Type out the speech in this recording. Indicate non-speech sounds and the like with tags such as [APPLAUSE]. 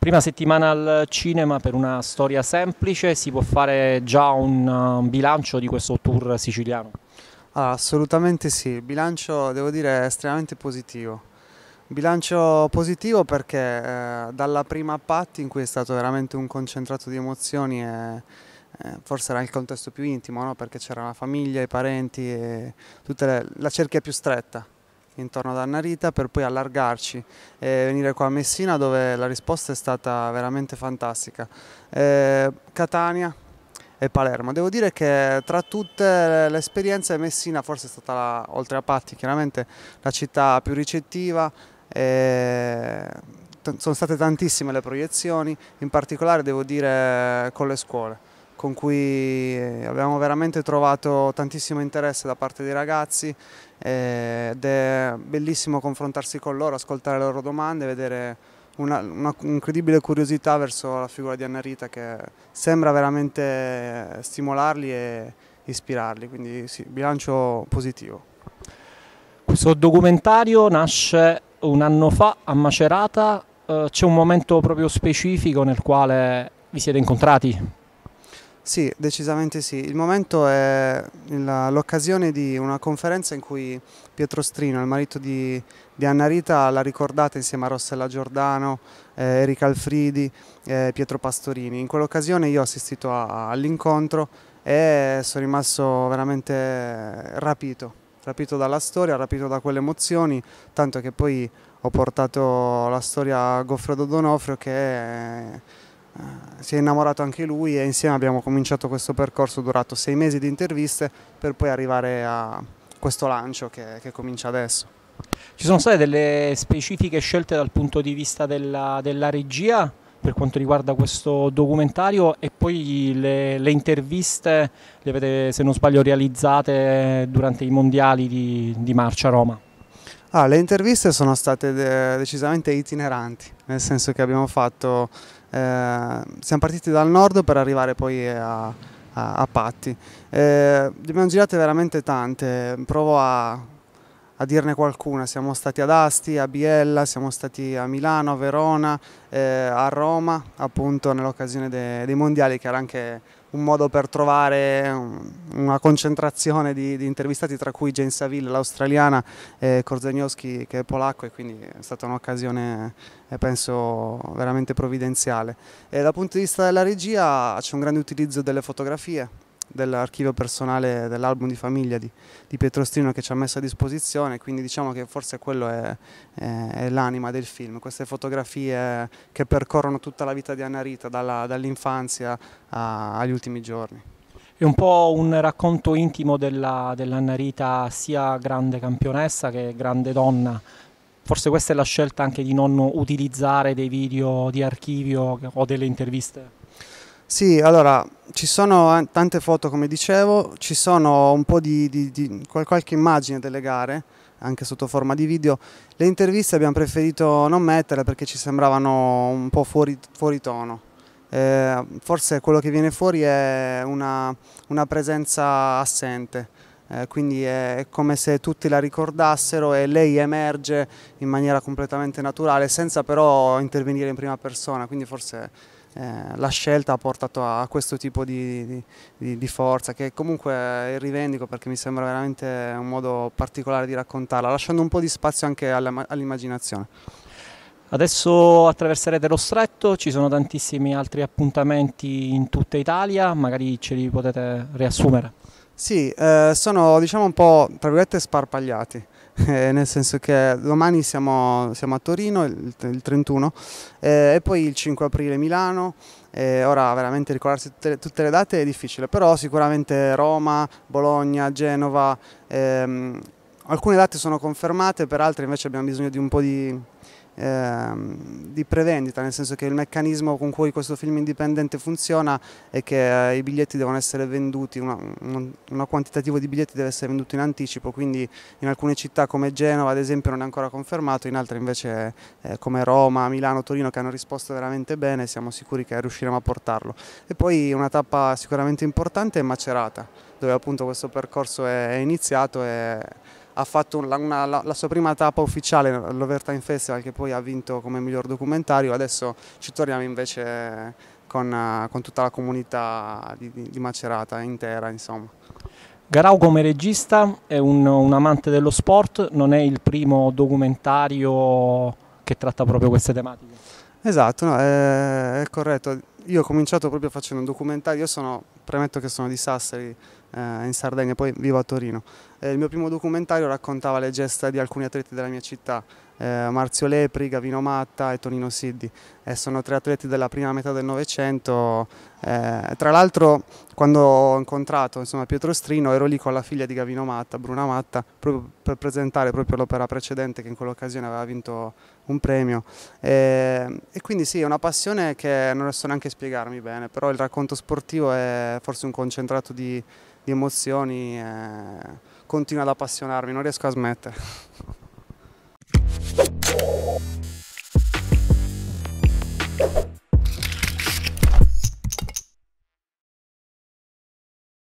Prima settimana al cinema per una storia semplice, si può fare già un, un bilancio di questo tour siciliano? Ah, assolutamente sì, il bilancio devo dire è estremamente positivo. Bilancio positivo perché eh, dalla prima patti in cui è stato veramente un concentrato di emozioni e eh, forse era il contesto più intimo, no? perché c'era la famiglia, i parenti e tutta la cerchia più stretta intorno ad Anna Rita per poi allargarci e venire qua a Messina dove la risposta è stata veramente fantastica. Eh, Catania e Palermo. Devo dire che tra tutte le esperienze Messina forse è stata, la, oltre a Patti, chiaramente la città più ricettiva. E sono state tantissime le proiezioni, in particolare devo dire con le scuole con cui eh, abbiamo veramente trovato tantissimo interesse da parte dei ragazzi eh, ed è bellissimo confrontarsi con loro, ascoltare le loro domande, vedere una, una incredibile curiosità verso la figura di Anna Rita che sembra veramente stimolarli e ispirarli, quindi sì, bilancio positivo. Questo documentario nasce un anno fa a Macerata, eh, c'è un momento proprio specifico nel quale vi siete incontrati sì, decisamente sì. Il momento è l'occasione di una conferenza in cui Pietro Strino, il marito di, di Anna Rita, l'ha ricordata insieme a Rossella Giordano, eh, Erika Alfridi, eh, Pietro Pastorini. In quell'occasione io ho assistito all'incontro e sono rimasto veramente rapito, rapito dalla storia, rapito da quelle emozioni, tanto che poi ho portato la storia a Goffredo Donofrio che... È, eh, si è innamorato anche lui e insieme abbiamo cominciato questo percorso durato sei mesi di interviste per poi arrivare a questo lancio che, che comincia adesso. Ci sono state delle specifiche scelte dal punto di vista della, della regia per quanto riguarda questo documentario e poi le, le, interviste le avete, se non sbaglio, realizzate durante i mondiali di, di Marcia Roma. Ah, le interviste sono state de decisamente itineranti, nel senso che abbiamo fatto eh, siamo partiti dal nord per arrivare poi a, a, a Patti. Eh, abbiamo girate veramente tante, provo a, a, dirne qualcuna. Siamo stati ad Asti, a Biella, siamo stati a Milano, a Verona, eh, a Roma, appunto nell'occasione de, dei mondiali che era anche un modo per trovare una concentrazione di, di intervistati tra cui Jane Saville, l'australiana, e Korzeniowski che è polacco e quindi è stata un'occasione eh, penso veramente provvidenziale. E dal punto di vista della regia c'è un grande utilizzo delle fotografie, dell'archivio personale dell'album di famiglia di, di, Pietrostrino che ci ha messo a disposizione, quindi diciamo che forse quello è, è, è l'anima del film, queste fotografie che percorrono tutta la vita di Anna Rita, dall'infanzia dall agli ultimi giorni. È un po' un racconto intimo della, dell'Anna Rita, sia grande campionessa che grande donna, forse questa è la scelta anche di non utilizzare dei video di archivio o delle interviste? Sì, allora ci sono tante foto come dicevo, ci sono un po' di, di, di qualche immagine delle gare anche sotto forma di video. Le interviste abbiamo preferito non mettere perché ci sembravano un po' fuori, fuori tono. Eh, forse quello che viene fuori è una, una presenza assente, eh, quindi è come se tutti la ricordassero e lei emerge in maniera completamente naturale senza però intervenire in prima persona, quindi forse eh, la scelta ha portato a, questo tipo di, di, di, forza che comunque rivendico perché mi sembra veramente un modo particolare di raccontarla, lasciando un po' di spazio anche all'immaginazione. Adesso attraverserete lo stretto, ci sono tantissimi altri appuntamenti in tutta Italia, magari ce li potete riassumere. Sì, eh, sono diciamo un po' tra virgolette sparpagliati. [LAUGHS] eh, nel senso che domani siamo, siamo a Torino, il, il 31, eh, e poi il 5 aprile Milano, eh, ora veramente ricordarsi tutte, tutte, le date è difficile, però sicuramente Roma, Bologna, Genova, ehm, alcune date sono confermate, per altre invece abbiamo bisogno di un po' di Ehm, di prevendita, nel senso che il meccanismo con cui questo film indipendente funziona è che eh, i biglietti devono essere venduti, un quantitativo di biglietti deve essere venduto in anticipo, quindi in alcune città come Genova ad esempio non è ancora confermato, in altre invece eh, come Roma, Milano, Torino che hanno risposto veramente bene, siamo sicuri che riusciremo a portarlo. E poi una tappa sicuramente importante è Macerata, dove appunto questo percorso è, è iniziato e ha fatto una, una, la, la, sua prima tappa ufficiale all'Overtime Festival che poi ha vinto come miglior documentario, adesso ci torniamo invece con, eh, con tutta la comunità di, di, di Macerata intera insomma. Garau come regista è un, un, amante dello sport, non è il primo documentario che tratta proprio queste tematiche. Esatto, no, è, è corretto. Io ho cominciato proprio facendo un documentario, io sono premetto che sono di Sassari eh, in Sardegna, e poi vivo a Torino. Eh, il mio primo documentario raccontava le gesta di alcuni atleti della mia città, eh, Marzio Lepri, Gavino Matta e Tonino Siddi e eh, sono tre atleti della prima metà del Novecento. Eh, tra l'altro quando ho incontrato insomma, Pietro Strino ero lì con la figlia di Gavino Matta, Bruna Matta, proprio per presentare proprio l'opera precedente che in quell'occasione aveva vinto un premio. Eh, e quindi sì, è una passione che non so neanche spiegarmi bene, però il racconto sportivo è forse un concentrato di, di emozioni, eh, continua ad appassionarmi, non riesco a smettere. [LAUGHS] あ